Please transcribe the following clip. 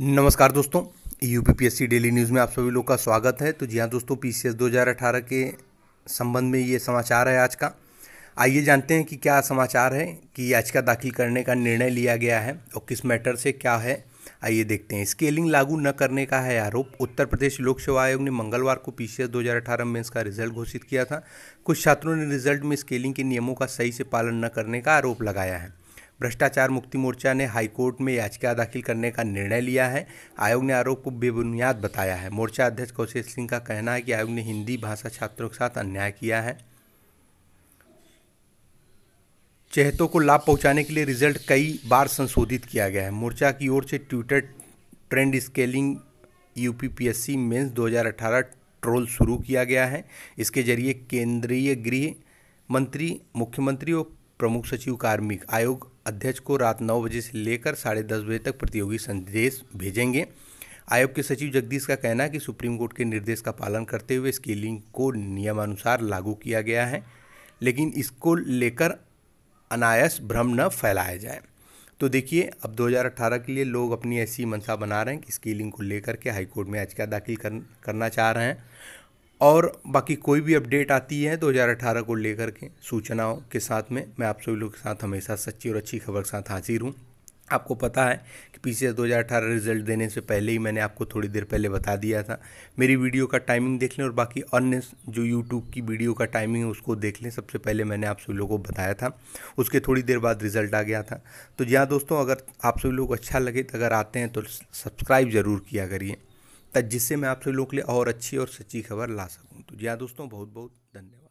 नमस्कार दोस्तों U P daily news में आप सभी लोग का स्वागत है तो जी हाँ दोस्तों पी सी एस दो हज़ार अठारह के संबंध में ये समाचार है आज का आइए जानते हैं कि क्या समाचार है कि याचिका दाखिल करने का निर्णय लिया गया है और किस मैटर से क्या है आइए देखते हैं स्केलिंग लागू न करने का है आरोप उत्तर प्रदेश लोक सेवा आयोग ने मंगलवार को पी सी एस मेंस का रिजल्ट घोषित किया था कुछ छात्रों ने रिजल्ट में स्केलिंग के नियमों का सही से पालन न करने का आरोप लगाया है भ्रष्टाचार मुक्ति मोर्चा ने हाईकोर्ट में याचिका दाखिल करने का निर्णय लिया है आयोग ने आरोप को बेबुनियाद बताया है मोर्चा अध्यक्ष कौशल सिंह का कहना है कि आयोग ने हिंदी भाषा छात्रों के साथ अन्याय किया है चेहतों को लाभ पहुंचाने के लिए रिजल्ट कई बार संशोधित किया गया है मोर्चा की ओर से ट्विटर ट्रेंड स्केलिंग पी एस सी मेन्स दो हजार अठारह ट्रोल शुरू किया गया है इसके जरिए केंद्रीय गृह मंत्री मुख्यमंत्री और प्रमुख सचिव कार्मिक आयोग अध्यक्ष को रात नौ बजे से लेकर साढ़े दस बजे तक प्रतियोगी संदेश भेजेंगे आयोग के सचिव जगदीश का कहना है कि सुप्रीम कोर्ट के निर्देश का पालन करते हुए स्केलिंग को नियमानुसार लागू किया गया है लेकिन इसको लेकर अनायस भ्रम न फैलाया जाए तो देखिए अब 2018 के लिए लोग अपनी ऐसी मंशा बना रहे हैं कि स्केलिंग को लेकर के हाईकोर्ट में याचिका दाखिल कर, करना चाह रहे हैं और बाकी कोई भी अपडेट आती है 2018 को लेकर के सूचनाओं के साथ में मैं आप सभी लोग के साथ हमेशा सच्ची और अच्छी खबर के साथ हाजिर हूँ आपको पता है कि पीछे 2018 रिजल्ट देने से पहले ही मैंने आपको थोड़ी देर पहले बता दिया था मेरी वीडियो का टाइमिंग देख लें और बाकी अन्य जो यूट्यूब की वीडियो का टाइमिंग है उसको देख लें सबसे पहले मैंने आप सभी लोगों को बताया था उसके थोड़ी देर बाद रिजल्ट आ गया था तो जी हाँ दोस्तों अगर आप सभी लोग अच्छा लगे तो अगर आते हैं तो सब्सक्राइब ज़रूर किया करिए जिससे मैं आप सभी लोगों के लिए और अच्छी और सच्ची खबर ला सकूँ तो जी हाँ दोस्तों बहुत बहुत धन्यवाद